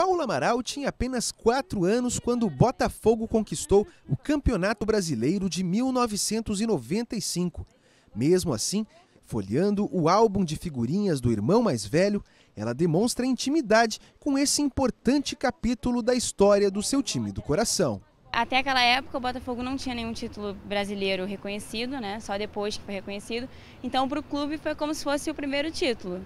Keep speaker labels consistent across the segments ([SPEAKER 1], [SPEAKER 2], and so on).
[SPEAKER 1] Paulo Amaral tinha apenas 4 anos quando o Botafogo conquistou o Campeonato Brasileiro de 1995. Mesmo assim, folheando o álbum de figurinhas do irmão mais velho, ela demonstra intimidade com esse importante capítulo da história do seu time do coração.
[SPEAKER 2] Até aquela época o Botafogo não tinha nenhum título brasileiro reconhecido, né? Só depois que foi reconhecido. Então para o clube foi como se fosse o primeiro título.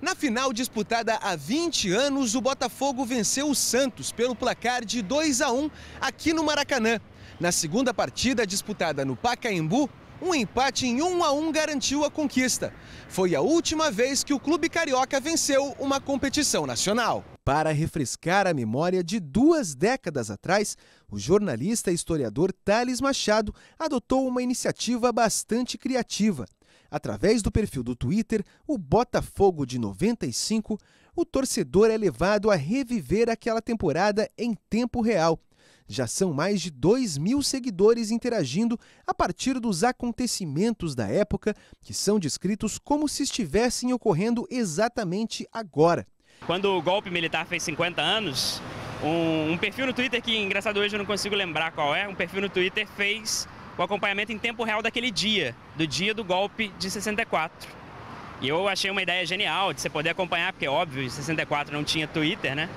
[SPEAKER 1] Na final disputada há 20 anos, o Botafogo venceu o Santos pelo placar de 2 a 1 aqui no Maracanã. Na segunda partida disputada no Pacaembu, um empate em 1 a 1 garantiu a conquista. Foi a última vez que o clube carioca venceu uma competição nacional. Para refrescar a memória de duas décadas atrás, o jornalista e historiador Thales Machado adotou uma iniciativa bastante criativa. Através do perfil do Twitter, o Botafogo de 95, o torcedor é levado a reviver aquela temporada em tempo real. Já são mais de 2 mil seguidores interagindo a partir dos acontecimentos da época, que são descritos como se estivessem ocorrendo exatamente agora.
[SPEAKER 2] Quando o golpe militar fez 50 anos, um, um perfil no Twitter que, engraçado, hoje eu não consigo lembrar qual é, um perfil no Twitter fez o acompanhamento em tempo real daquele dia, do dia do golpe de 64. E eu achei uma ideia genial de você poder acompanhar, porque óbvio, em 64 não tinha Twitter, né?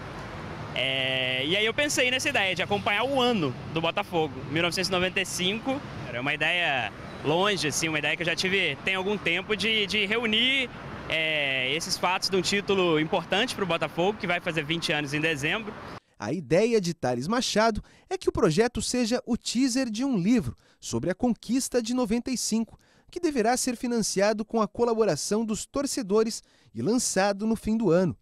[SPEAKER 2] É... e aí eu pensei nessa ideia de acompanhar o ano do Botafogo, 1995. Era é uma ideia longe, assim, uma ideia que eu já tive tem algum tempo de, de reunir é, esses fatos de um título importante para o Botafogo, que vai fazer 20 anos em dezembro.
[SPEAKER 1] A ideia de Thales Machado é que o projeto seja o teaser de um livro sobre a conquista de 95, que deverá ser financiado com a colaboração dos torcedores e lançado no fim do ano.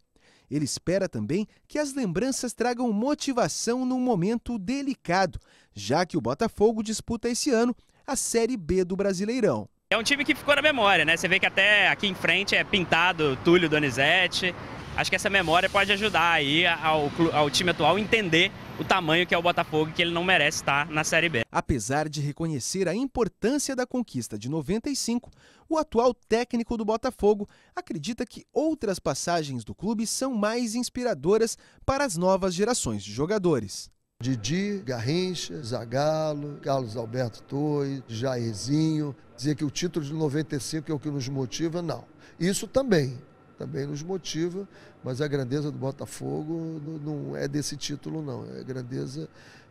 [SPEAKER 1] Ele espera também que as lembranças tragam motivação num momento delicado, já que o Botafogo disputa esse ano a Série B do Brasileirão.
[SPEAKER 2] É um time que ficou na memória, né? Você vê que até aqui em frente é pintado Túlio Donizete, acho que essa memória pode ajudar aí ao, ao time atual entender o tamanho que é o Botafogo que ele não merece estar na Série B.
[SPEAKER 1] Apesar de reconhecer a importância da conquista de 95, o atual técnico do Botafogo acredita que outras passagens do clube são mais inspiradoras para as novas gerações de jogadores. Didi, Garrincha, Zagallo, Carlos Alberto Toi, Jairzinho. Dizer que o título de 95 é o que nos motiva, não. Isso também, também nos motiva, mas a grandeza do Botafogo não é desse título, não. É a grandeza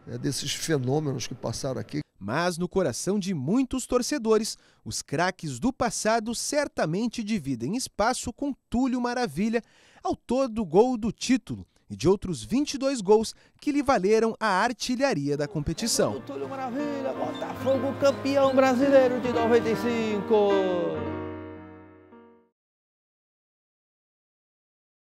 [SPEAKER 1] é desses fenômenos que passaram aqui. Mas no coração de muitos torcedores, os craques do passado certamente dividem espaço com Túlio Maravilha, autor do gol do título e de outros 22 gols que lhe valeram a artilharia da competição. Túlio Maravilha, Botafogo campeão brasileiro de 95.